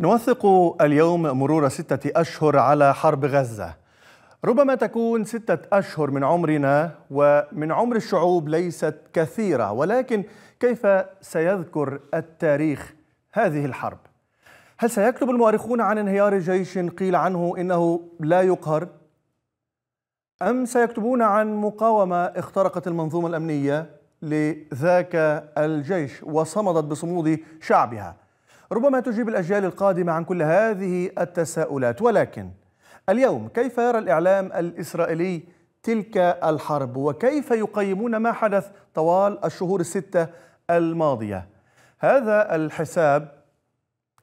نوثق اليوم مرور ستة أشهر على حرب غزة ربما تكون ستة أشهر من عمرنا ومن عمر الشعوب ليست كثيرة ولكن كيف سيذكر التاريخ هذه الحرب؟ هل سيكتب المؤرخون عن انهيار جيش قيل عنه إنه لا يقهر؟ أم سيكتبون عن مقاومة اخترقت المنظومة الأمنية لذاك الجيش وصمدت بصمود شعبها؟ ربما تجيب الأجيال القادمة عن كل هذه التساؤلات ولكن اليوم كيف يرى الإعلام الإسرائيلي تلك الحرب وكيف يقيمون ما حدث طوال الشهور الستة الماضية هذا الحساب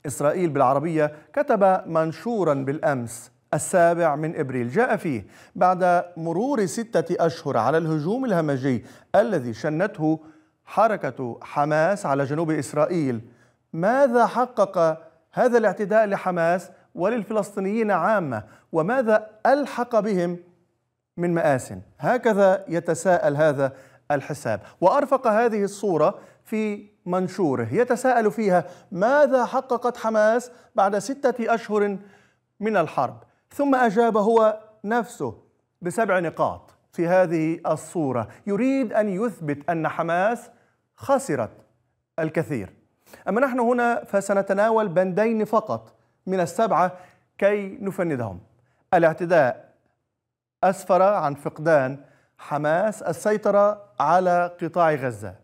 إسرائيل بالعربية كتب منشورا بالأمس السابع من إبريل جاء فيه بعد مرور ستة أشهر على الهجوم الهمجي الذي شنته حركة حماس على جنوب إسرائيل ماذا حقق هذا الاعتداء لحماس وللفلسطينيين عامة وماذا ألحق بهم من مآس هكذا يتساءل هذا الحساب وأرفق هذه الصورة في منشوره يتساءل فيها ماذا حققت حماس بعد ستة أشهر من الحرب ثم أجاب هو نفسه بسبع نقاط في هذه الصورة يريد أن يثبت أن حماس خسرت الكثير أما نحن هنا فسنتناول بندين فقط من السبعة كي نفندهم الاعتداء أسفر عن فقدان حماس السيطرة على قطاع غزة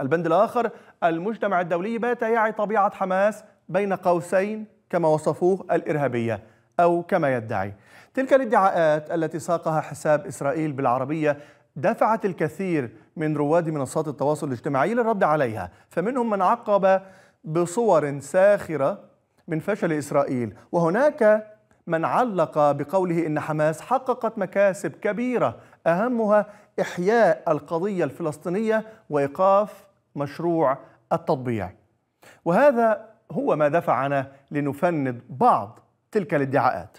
البند الآخر المجتمع الدولي بات يعي طبيعة حماس بين قوسين كما وصفوه الإرهابية أو كما يدعي تلك الادعاءات التي ساقها حساب إسرائيل بالعربية دفعت الكثير من رواد منصات التواصل الاجتماعي للرد عليها فمنهم من عقب بصور ساخرة من فشل إسرائيل وهناك من علق بقوله إن حماس حققت مكاسب كبيرة أهمها إحياء القضية الفلسطينية وإيقاف مشروع التطبيع وهذا هو ما دفعنا لنفند بعض تلك الادعاءات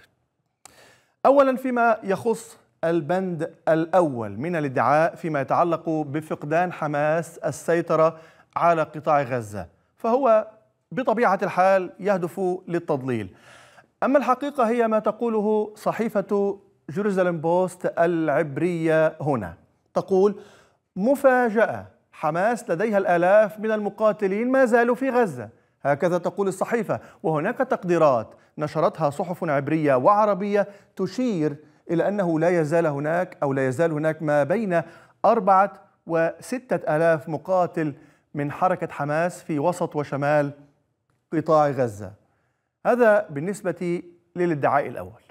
أولا فيما يخص البند الأول من الادعاء فيما يتعلق بفقدان حماس السيطرة على قطاع غزة فهو بطبيعة الحال يهدف للتضليل أما الحقيقة هي ما تقوله صحيفة جيروزالم بوست العبرية هنا تقول مفاجأة حماس لديها الآلاف من المقاتلين ما زالوا في غزة هكذا تقول الصحيفة وهناك تقديرات نشرتها صحف عبرية وعربية تشير إلى أنه لا يزال هناك أو لا يزال هناك ما بين أربعة وستة ألاف مقاتل من حركة حماس في وسط وشمال قطاع غزة هذا بالنسبة للادعاء الأول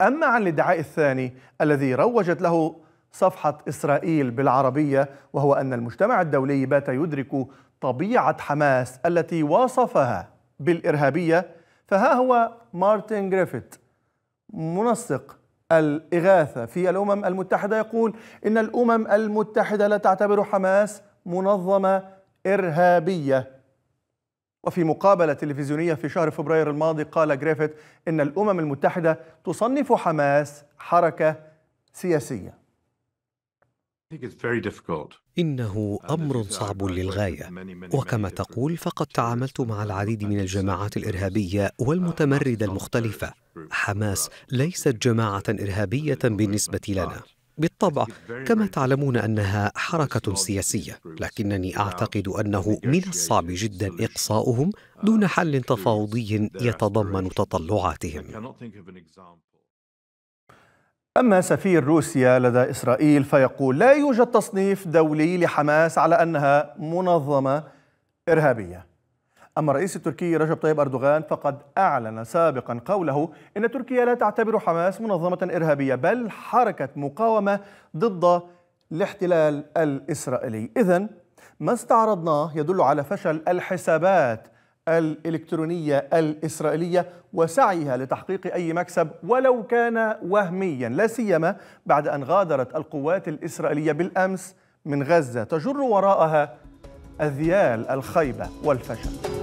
أما عن الادعاء الثاني الذي روجت له صفحة إسرائيل بالعربية وهو أن المجتمع الدولي بات يدرك طبيعة حماس التي وصفها بالإرهابية فها هو مارتن جريفيت منسق الإغاثة في الأمم المتحدة يقول إن الأمم المتحدة لا تعتبر حماس منظمة إرهابية وفي مقابلة تلفزيونية في شهر فبراير الماضي قال جريفيث إن الأمم المتحدة تصنف حماس حركة سياسية إنه أمر صعب للغاية وكما تقول فقد تعاملت مع العديد من الجماعات الإرهابية والمتمردة المختلفة حماس ليست جماعة إرهابية بالنسبة لنا بالطبع كما تعلمون انها حركه سياسيه لكنني اعتقد انه من الصعب جدا اقصاؤهم دون حل تفاوضي يتضمن تطلعاتهم اما سفير روسيا لدى اسرائيل فيقول لا يوجد تصنيف دولي لحماس على انها منظمه ارهابيه أما الرئيس التركي رجب طيب أردوغان فقد أعلن سابقا قوله إن تركيا لا تعتبر حماس منظمة إرهابية بل حركة مقاومة ضد الاحتلال الإسرائيلي إذا ما استعرضناه يدل على فشل الحسابات الإلكترونية الإسرائيلية وسعيها لتحقيق أي مكسب ولو كان وهميا لا سيما بعد أن غادرت القوات الإسرائيلية بالأمس من غزة تجر وراءها أذيال الخيبة والفشل